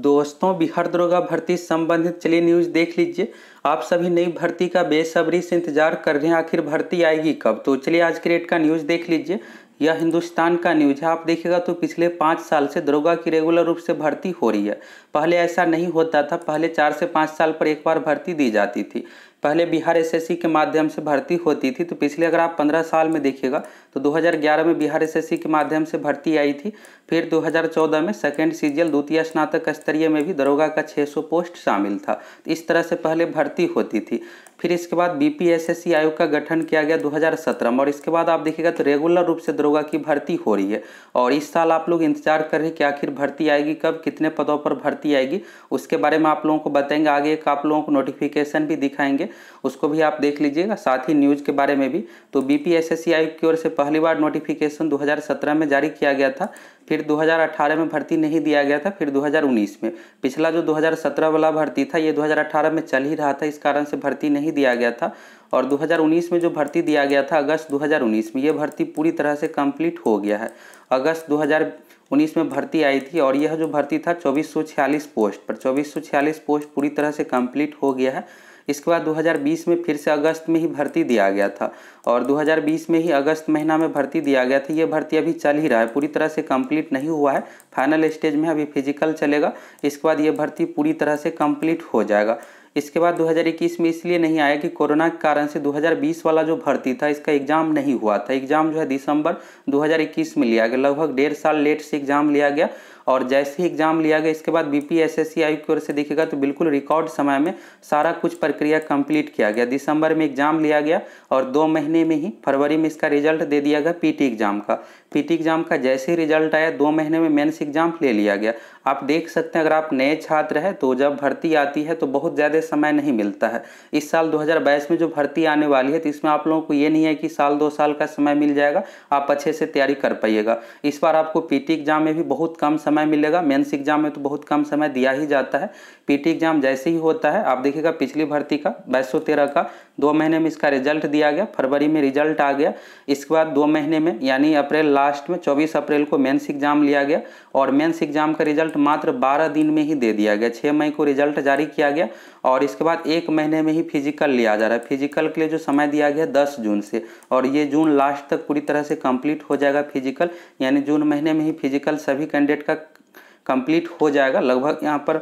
दोस्तों बिहार दरोगा भर्ती संबंधित चलिए न्यूज़ देख लीजिए आप सभी नई भर्ती का बेसब्री से इंतजार कर रहे हैं आखिर भर्ती आएगी कब तो चलिए आज के रेट का न्यूज़ देख लीजिए यह हिंदुस्तान का न्यूज है आप देखिएगा तो पिछले पाँच साल से दरोगा की रेगुलर रूप से भर्ती हो रही है पहले ऐसा नहीं होता था पहले चार से पाँच साल पर एक बार भर्ती दी जाती थी पहले बिहार एसएससी के माध्यम से भर्ती होती थी तो पिछले अगर आप 15 साल में देखिएगा तो 2011 में बिहार एसएससी के माध्यम से भर्ती आई थी फिर 2014 में सेकेंड सीजियल द्वितीय स्नातक स्तरीय में भी दरोगा का 600 पोस्ट शामिल था तो इस तरह से पहले भर्ती होती थी फिर इसके बाद बीपीएसएससी आयोग का गठन किया गया 2017 में और इसके बाद आप देखिएगा तो रेगुलर रूप से दरोगा की भर्ती हो रही है और इस साल आप लोग इंतजार कर रहे हैं कि आखिर भर्ती आएगी कब कितने पदों पर भर्ती आएगी उसके बारे में आप लोगों को बताएंगे आगे एक आप लोगों को नोटिफिकेशन भी दिखाएंगे उसको भी आप देख लीजिएगा साथ ही न्यूज़ के बारे में भी तो बीपीएसएससी पी की ओर से पहली बार नोटिफिकेशन 2017 में जारी किया गया था फिर 2018 में भर्ती नहीं दिया गया था फिर 2019 में पिछला जो 2017 वाला भर्ती था ये 2018 में चल ही रहा था इस कारण से भर्ती नहीं दिया गया था और 2019 में जो भर्ती दिया गया था अगस्त 2019 में ये भर्ती पूरी तरह से कंप्लीट हो गया है अगस्त 2019 में भर्ती आई थी और यह जो भर्ती था चौबीस पोस्ट पर चौबीस पोस्ट पूरी तरह से कम्प्लीट हो गया है इसके बाद 2020 में फिर से अगस्त में ही भर्ती दिया गया था और 2020 में ही अगस्त महीना में भर्ती दिया गया था ये भर्ती अभी चल ही रहा है पूरी तरह से कंप्लीट नहीं हुआ है फाइनल स्टेज में अभी फिजिकल चलेगा इसके बाद ये भर्ती पूरी तरह से कम्प्लीट हो जाएगा इसके बाद 2021 में इसलिए नहीं आया कि कोरोना के कारण से 2020 वाला जो भर्ती था इसका एग्ज़ाम नहीं हुआ था एग्ज़ाम जो है दिसंबर 2021 में लिया गया लगभग डेढ़ साल लेट से एग्ज़ाम लिया गया और जैसे ही एग्जाम लिया गया इसके बाद B P S S C आयुक्त की ओर से देखेगा तो बिल्कुल रिकॉर्ड समय में सारा कुछ प्रक्रिया कंप्लीट किया गया दिसंबर में एग्जाम लिया गया और दो महीने में ही फरवरी में इसका रिजल्ट दे दिया गया पीटी एग्जाम का पीटी एग्जाम का जैसे ही रिजल्ट आया दो महीने में मेन्स एग्जाम ले लिया गया आप देख सकते हैं अगर आप नए छात्र हैं तो जब भर्ती आती है तो बहुत ज़्यादा समय नहीं मिलता है इस साल 2022 में जो भर्ती आने वाली है तो इसमें आप लोगों को ये नहीं है कि साल दो साल का समय मिल जाएगा आप अच्छे से तैयारी कर पाइएगा इस बार आपको पीटी एग्जाम में भी बहुत कम समय समय मिलेगा मेन्स एग्जाम में तो बहुत कम समय दिया ही जाता है पीटी एग्जाम जैसे ही होता है आप देखिएगा पिछली भर्ती का बाईस का दो महीने में इसका रिजल्ट दिया गया फरवरी में रिजल्ट आ गया इसके बाद दो महीने में यानी अप्रैल लास्ट में चौबीस अप्रैल को मेन्स एग्जाम लिया गया और मेन्स एग्जाम का रिजल्ट मात्र बारह दिन में ही दे दिया गया छः मई को रिजल्ट जारी किया गया और इसके बाद एक महीने में ही फिजिकल लिया जा रहा है फिजिकल के लिए जो समय दिया गया दस जून से और ये जून लास्ट तक पूरी तरह से कंप्लीट हो जाएगा फिजिकल यानी जून महीने में ही फिजिकल सभी कैंडिडेट का कंप्लीट हो जाएगा लगभग यहाँ पर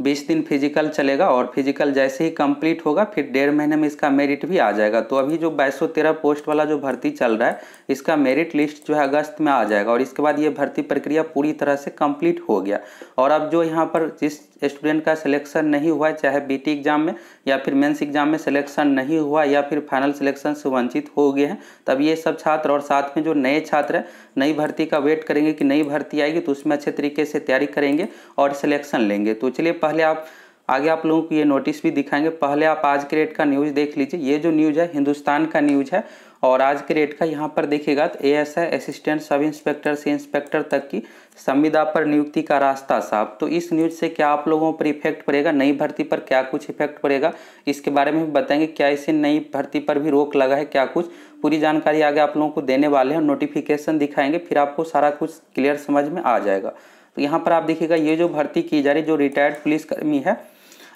बीस दिन फिजिकल चलेगा और फिजिकल जैसे ही कंप्लीट होगा फिर डेढ़ महीने में इसका मेरिट भी आ जाएगा तो अभी जो बाईस पोस्ट वाला जो भर्ती चल रहा है इसका मेरिट लिस्ट जो है अगस्त में आ जाएगा और इसके बाद ये भर्ती प्रक्रिया पूरी तरह से कंप्लीट हो गया और अब जो यहाँ पर जिस स्टूडेंट का सिलेक्शन नहीं हुआ है चाहे बी एग्जाम में या फिर मेन्स एग्जाम में सिलेक्शन नहीं हुआ या फिर फाइनल सिलेक्शन से वंचित हो गए हैं तब ये सब छात्र और साथ में जो नए छात्र हैं नई भर्ती का वेट करेंगे कि नई भर्ती आएगी तो उसमें अच्छे तरीके से तैयारी करेंगे और सिलेक्शन लेंगे तो चलिए पहले आप आगे आप लोगों को ये नोटिस भी दिखाएंगे पहले आप आज के रेट का न्यूज़ देख लीजिए ये जो न्यूज़ है हिंदुस्तान का न्यूज़ है और आज के रेट का यहाँ पर देखिएगा तो एएसआई असिस्टेंट सब इंस्पेक्टर से इंस्पेक्टर तक की संविदा पर नियुक्ति का रास्ता साफ तो इस न्यूज़ से क्या आप लोगों पर इफेक्ट पड़ेगा नई भर्ती पर क्या कुछ इफेक्ट पड़ेगा इसके बारे में भी बताएंगे क्या इसे नई भर्ती पर भी रोक लगा है क्या कुछ पूरी जानकारी आगे आप लोगों को देने वाले हैं नोटिफिकेशन दिखाएंगे फिर आपको सारा कुछ क्लियर समझ में आ जाएगा तो यहाँ पर आप देखिएगा ये जो भर्ती की जा रही जो रिटायर्ड पुलिस कर्मी है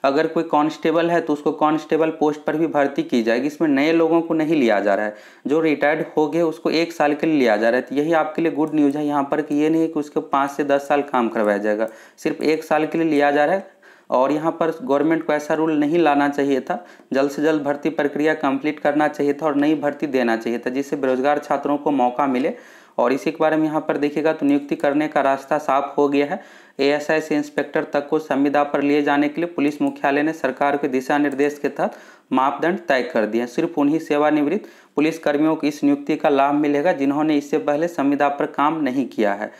अगर कोई कांस्टेबल है तो उसको कांस्टेबल पोस्ट पर भी भर्ती की जाएगी इसमें नए लोगों को नहीं लिया जा रहा है जो रिटायर्ड हो गए उसको एक साल के लिए लिया जा रहा है तो यही आपके लिए गुड न्यूज़ है यहाँ पर कि ये नहीं कि उसको पाँच से दस साल काम करवाया जाएगा सिर्फ एक साल के लिए लिया जा रहा है और यहाँ पर गवर्नमेंट को ऐसा रूल नहीं लाना चाहिए था जल्द से जल्द भर्ती प्रक्रिया कंप्लीट करना चाहिए था और नई भर्ती देना चाहिए था जिससे बेरोजगार छात्रों को मौका मिले और इसी के बारे में यहाँ पर देखिएगा तो नियुक्ति करने का रास्ता साफ हो गया है एएसआई इंस्पेक्टर तक को संविदा पर लिए जाने के लिए पुलिस मुख्यालय ने सरकार के दिशा निर्देश के तहत मापदंड तय कर दिए सिर्फ उन्हीं सेवानिवृत्त पुलिसकर्मियों को इस नियुक्ति का लाभ मिलेगा जिन्होंने इससे पहले संविदा पर काम नहीं किया है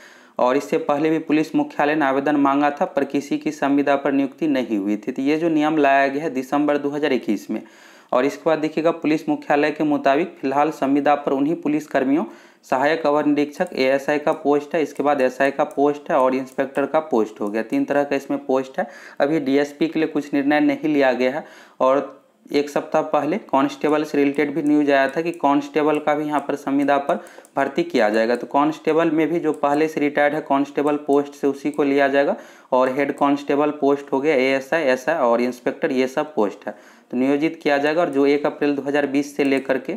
और इससे पहले भी पुलिस मुख्यालय ने आवेदन मांगा था पर किसी की संविदा पर नियुक्ति नहीं हुई थी तो ये जो नियम लाया गया है दिसंबर 2021 में और इसके बाद देखिएगा पुलिस मुख्यालय के मुताबिक फिलहाल संविदा पर उन्हीं पुलिसकर्मियों सहायक अवर निरीक्षक ए का पोस्ट है इसके बाद एसआई का पोस्ट है और इंस्पेक्टर का पोस्ट हो गया तीन तरह का इसमें पोस्ट है अभी डीएसपी के लिए कुछ निर्णय नहीं लिया गया है और एक सप्ताह पहले कांस्टेबल से रिलेटेड भी न्यूज आया था कि कांस्टेबल का भी यहाँ पर संविदा पर भर्ती किया जाएगा तो कांस्टेबल में भी जो पहले से रिटायर्ड है कांस्टेबल पोस्ट से उसी को लिया जाएगा और हेड कांस्टेबल पोस्ट हो गया एएसआई एसआई और इंस्पेक्टर ये सब पोस्ट है तो नियोजित किया जाएगा और जो एक अप्रैल दो से लेकर के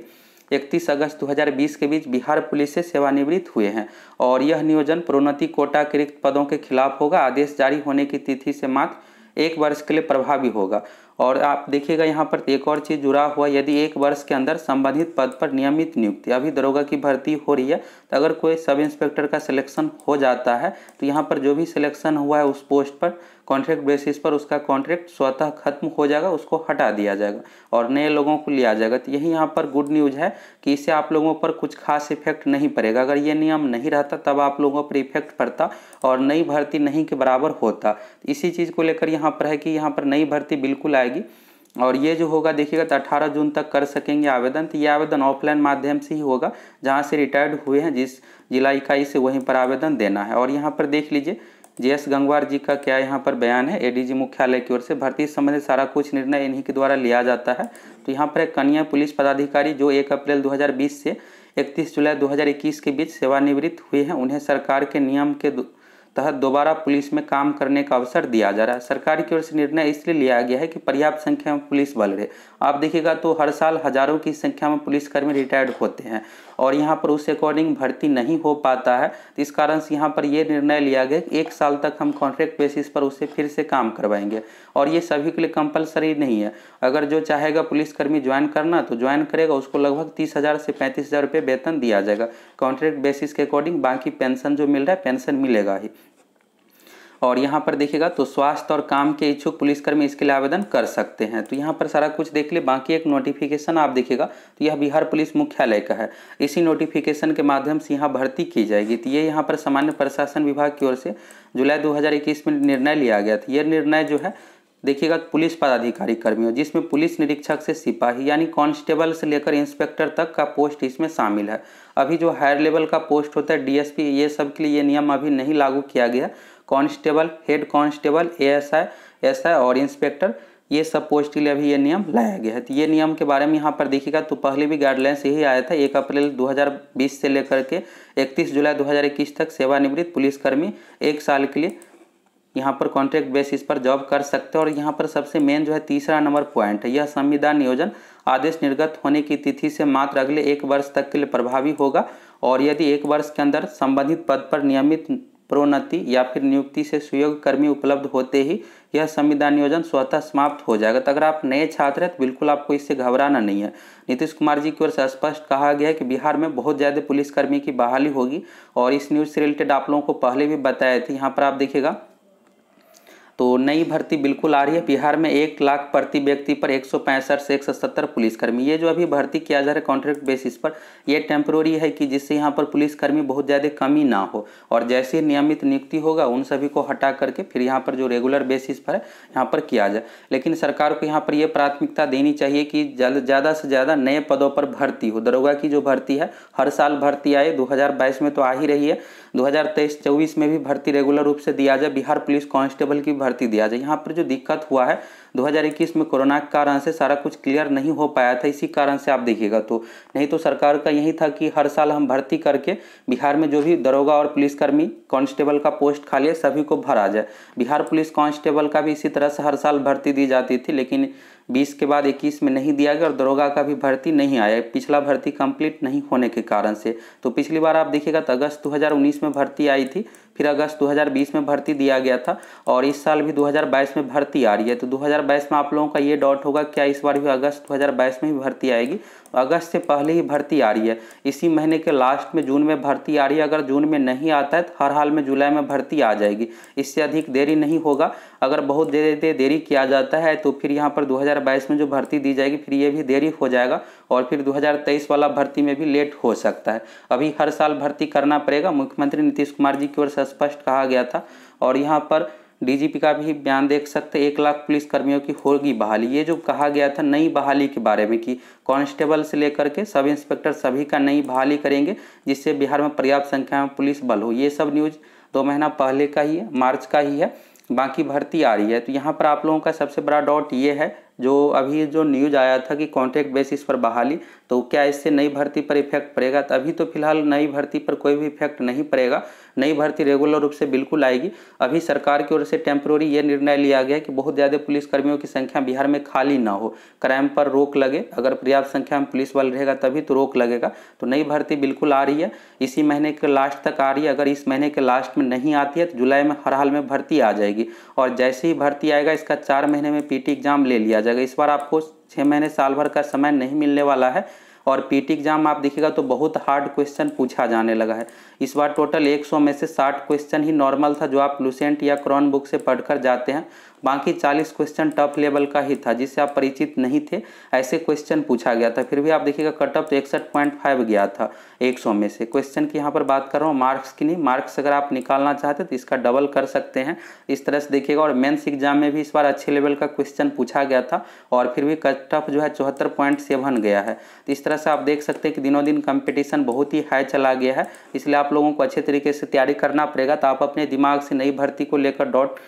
इकतीस अगस्त 2020 के बीच बिहार पुलिस से सेवानिवृत्त हुए हैं और यह नियोजन प्रोन्नति कोटा के रिक्त पदों के खिलाफ होगा आदेश जारी होने की तिथि से मात्र एक वर्ष के लिए प्रभावी होगा और आप देखिएगा यहाँ पर एक और चीज़ जुड़ा हुआ यदि एक वर्ष के अंदर संबंधित पद पर नियमित नियुक्ति अभी दरोगा की भर्ती हो रही है तो अगर कोई सब इंस्पेक्टर का सिलेक्शन हो जाता है तो यहाँ पर जो भी सिलेक्शन हुआ है उस पोस्ट पर कॉन्ट्रैक्ट बेसिस पर उसका कॉन्ट्रैक्ट स्वतः खत्म हो जाएगा उसको हटा दिया जाएगा और नए लोगों को लिया जाएगा तो यही यहाँ पर गुड न्यूज़ है कि इससे आप लोगों पर कुछ खास इफेक्ट नहीं पड़ेगा अगर ये नियम नहीं रहता तब आप लोगों पर इफेक्ट पड़ता और नई भर्ती नहीं के बराबर होता इसी चीज़ को लेकर यहाँ पर है कि यहाँ पर नई भर्ती बिल्कुल आएगी जाएगी और ये जो होगा देखिएगा तो अठारह जून तक कर सकेंगे आवेदन तो ये आवेदन ऑफलाइन माध्यम से ही होगा जहाँ से रिटायर्ड हुए हैं जिस जिला इकाई से वहीं पर आवेदन देना है और यहाँ पर देख लीजिए जे एस गंगवार जी का क्या यहाँ पर बयान है एडीजी मुख्यालय की ओर से भर्ती संबंधित सारा कुछ निर्णय इन्हीं के द्वारा लिया जाता है तो यहाँ पर एक कन्या पुलिस पदाधिकारी जो 1 अप्रैल 2020 से 31 जुलाई 2021 के बीच सेवानिवृत्त हुए हैं उन्हें सरकार के नियम के तहत दोबारा पुलिस में काम करने का अवसर दिया जा रहा है सरकार की ओर से निर्णय इसलिए लिया गया है कि पर्याप्त संख्या में पुलिस बल रहे आप देखिएगा तो हर साल हजारों की संख्या में पुलिसकर्मी रिटायर्ड होते हैं और यहाँ पर उस अकॉर्डिंग भर्ती नहीं हो पाता है इस कारण से यहाँ पर ये निर्णय लिया गया कि एक साल तक हम कॉन्ट्रैक्ट बेसिस पर उसे फिर से काम करवाएंगे और ये सभी के लिए कंपलसरी नहीं है अगर जो चाहेगा पुलिसकर्मी ज्वाइन करना तो ज्वाइन करेगा उसको लगभग तीस हज़ार से पैंतीस हज़ार रुपये वेतन दिया जाएगा कॉन्ट्रैक्ट बेसिस के अकॉर्डिंग बाकी पेंशन जो मिल रहा है पेंशन मिलेगा ही और यहाँ पर देखिएगा तो स्वास्थ्य और काम के इच्छुक पुलिसकर्मी इसके लिए आवेदन कर सकते हैं तो यहाँ पर सारा कुछ देख ले बाकी एक नोटिफिकेशन आप देखिएगा तो यह बिहार पुलिस मुख्यालय का है इसी नोटिफिकेशन के माध्यम से यहाँ भर्ती की जाएगी तो ये यहाँ पर सामान्य प्रशासन विभाग की ओर से जुलाई दो में निर्णय लिया गया था यह निर्णय जो है देखिएगा पुलिस पदाधिकारी कर्मियों जिसमें पुलिस निरीक्षक से सिपाही यानी कांस्टेबल से लेकर इंस्पेक्टर तक का पोस्ट इसमें शामिल है अभी जो हायर लेवल का पोस्ट होता है डीएसपी ये सब के लिए ये नियम अभी नहीं लागू किया गया constable head constable ASI SI और इंस्पेक्टर ये सब पोस्ट के लिए अभी ये नियम लाया गया है तो ये नियम के बारे में यहाँ पर देखिएगा तो पहले भी गाइडलाइंस यही आया था एक अप्रैल 2020 से लेकर के 31 जुलाई 2021 तक सेवानिवृत्त पुलिसकर्मी एक साल के लिए यहाँ पर कॉन्ट्रैक्ट बेसिस पर जॉब कर सकते हैं और यहाँ पर सबसे मेन जो है तीसरा नंबर पॉइंट है यह संविधान नियोजन आदेश निर्गत होने की तिथि से मात्र अगले एक वर्ष तक के लिए प्रभावी होगा और यदि एक वर्ष के अंदर संबंधित पद पर नियमित प्रोन्नति या फिर नियुक्ति से सुयोग्य कर्मी उपलब्ध होते ही यह संविधान नियोजन स्वतः समाप्त हो जाएगा तो अगर आप नए छात्र हैं तो बिल्कुल आपको इससे घबराना नहीं है नीतीश कुमार जी की ओर से स्पष्ट कहा गया है कि बिहार में बहुत ज़्यादा पुलिसकर्मी की बहाली होगी और इस न्यूज़ से रिलेटेड आप लोगों को पहले भी बताया थे यहाँ पर आप देखिएगा तो नई भर्ती बिल्कुल आ रही है बिहार में एक लाख प्रति व्यक्ति पर एक से एक पुलिसकर्मी ये जो अभी भर्ती किया जा रहा है कॉन्ट्रैक्ट बेसिस पर ये टेम्प्रोरी है कि जिससे यहाँ पर पुलिसकर्मी बहुत ज़्यादा कमी ना हो और जैसे ही नियमित नियुक्ति होगा उन सभी को हटा करके फिर यहाँ पर जो रेगुलर बेसिस पर है यहाँ पर किया जाए लेकिन सरकार को यहाँ पर यह प्राथमिकता देनी चाहिए कि ज़्यादा से ज़्यादा नए पदों पर भर्ती हो दरोगा की जो भर्ती है हर साल भर्ती आए दो में तो आ ही रही है दो हज़ार में भी भर्ती रेगुलर रूप से दिया जाए बिहार पुलिस कॉन्स्टेबल की भर्ती भर्ती दिया जाए यहाँ पर जो दिक्कत हुआ है 2021 में कोरोना के कारण से सारा कुछ क्लियर नहीं हो पाया था इसी कारण से आप देखिएगा तो नहीं तो सरकार का यही था कि हर साल हम भर्ती करके बिहार में जो भी दरोगा और पुलिसकर्मी कांस्टेबल का पोस्ट खाली है सभी को भरा जाए बिहार पुलिस कांस्टेबल का भी इसी तरह से हर साल भर्ती दी जाती थी लेकिन बीस के बाद इक्कीस में नहीं दिया गया और दरोगा का भी भर्ती नहीं आया पिछला भर्ती कंप्लीट नहीं होने के कारण से तो पिछली बार आप देखिएगा तो अगस्त 2019 में भर्ती आई थी फिर अगस्त 2020 में भर्ती दिया गया था और इस साल भी 2022 में भर्ती आ रही है तो 2022 में आप लोगों का ये डॉट होगा क्या इस बार भी अगस्त 2022 में ही भर्ती आएगी अगस्त से पहले ही भर्ती आ रही है इसी महीने के लास्ट में जून में भर्ती आ रही है अगर जून में नहीं आता है तो हर हाल में जुलाई में भर्ती आ जाएगी इससे अधिक देरी नहीं होगा अगर बहुत देर दे, देरी किया जाता है तो फिर यहाँ पर 2022 में जो भर्ती दी जाएगी फिर ये भी देरी हो जाएगा और फिर 2023 वाला भर्ती में भी लेट हो सकता है अभी हर साल भर्ती करना पड़ेगा मुख्यमंत्री नीतीश कुमार जी की ओर से स्पष्ट कहा गया था और यहाँ पर डीजीपी का भी बयान देख सकते हैं एक लाख पुलिस कर्मियों की होगी बहाली ये जो कहा गया था नई बहाली के बारे में कि कांस्टेबल से लेकर के सब इंस्पेक्टर सभी का नई बहाली करेंगे जिससे बिहार में पर्याप्त संख्या में पुलिस बल हो ये सब न्यूज़ दो महीना पहले का ही है मार्च का ही है बाकी भर्ती आ रही है तो यहाँ पर आप लोगों का सबसे बड़ा डॉट ये है जो अभी जो न्यूज आया था कि कॉन्ट्रैक्ट बेसिस पर बहाली तो क्या इससे नई भर्ती पर इफेक्ट पड़ेगा तो अभी तो फिलहाल नई भर्ती पर कोई भी इफेक्ट नहीं पड़ेगा नई भर्ती रेगुलर रूप से बिल्कुल आएगी अभी सरकार की ओर से टेम्प्रोरी ये निर्णय लिया गया कि बहुत ज़्यादा पुलिसकर्मियों की संख्या बिहार में खाली ना हो क्राइम पर रोक लगे अगर पर्याप्त संख्या में पुलिस बल रहेगा तभी तो रोक लगेगा तो नई भर्ती बिल्कुल आ रही है इसी महीने के लास्ट तक आ रही है अगर इस महीने के लास्ट में नहीं आती है तो जुलाई में हर हाल में भर्ती आ जाएगी और जैसे ही भर्ती आएगा इसका चार महीने में पीटी एग्जाम ले लिया किया जाएगा इस बार आपको छः महीने साल भर का समय नहीं मिलने वाला है और पीटी एग्जाम आप देखिएगा तो बहुत हार्ड क्वेश्चन पूछा जाने लगा है इस बार टोटल 100 में से 60 क्वेश्चन ही नॉर्मल था जो आप लूसेंट या क्रॉन बुक से पढ़कर जाते हैं बाकी 40 क्वेश्चन टफ लेवल का ही था जिससे आप परिचित नहीं थे ऐसे क्वेश्चन पूछा गया था फिर भी आप देखिएगा कटअप तो इकसठ पॉइंट फाइव गया था 100 में से क्वेश्चन की यहाँ पर बात कर रहा हूँ मार्क्स की नहीं मार्क्स अगर आप निकालना चाहते तो इसका डबल कर सकते हैं इस तरह से देखिएगा और मेन्स एग्जाम में भी इस बार अच्छे लेवल का क्वेश्चन पूछा गया था और फिर भी कटअप जो है चौहत्तर पॉइंट सेवन गया है तो इस तरह से आप देख सकते हैं कि दिनों दिन कंपटीशन बहुत ही हाई चला गया है इसलिए आप लोगों को अच्छे तरीके से तैयारी करना पड़ेगा तो आप अपने दिमाग से नई भर्ती को लेकर डॉट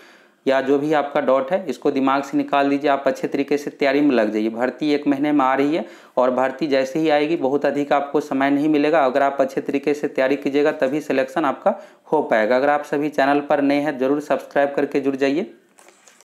या जो भी आपका डॉट है इसको दिमाग से निकाल दीजिए आप अच्छे तरीके से तैयारी में लग जाइए भर्ती एक महीने में आ रही है और भर्ती जैसे ही आएगी बहुत अधिक आपको समय नहीं मिलेगा अगर आप अच्छे तरीके से तैयारी कीजिएगा तभी सिलेक्शन आपका हो पाएगा अगर आप सभी चैनल पर नए हैं जरूर सब्सक्राइब करके जुड़ जाइए